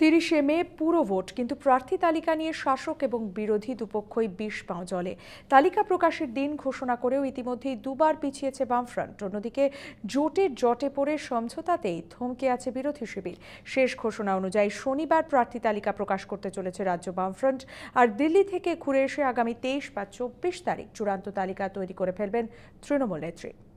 তিরিশে মে পুরো ভোট কিন্তু প্রার্থী তালিকা নিয়ে শাসক এবং বিরোধী দুপক্ষই বিষ পাও জলে তালিকা প্রকাশের দিন ঘোষণা করেও ইতিমধ্যেই দুবার পিছিয়েছে বামফ্রন্ট অন্যদিকে জোটের জটে পড়ে সমঝোতাতেই থমকে আছে বিরোধী শিবির শেষ ঘোষণা অনুযায়ী শনিবার প্রার্থী তালিকা প্রকাশ করতে চলেছে রাজ্য বামফ্রন্ট আর দিল্লি থেকে ঘুরে এসে আগামী তেইশ বা চব্বিশ তারিখ চূড়ান্ত তালিকা তৈরি করে ফেলবেন তৃণমূল নেত্রী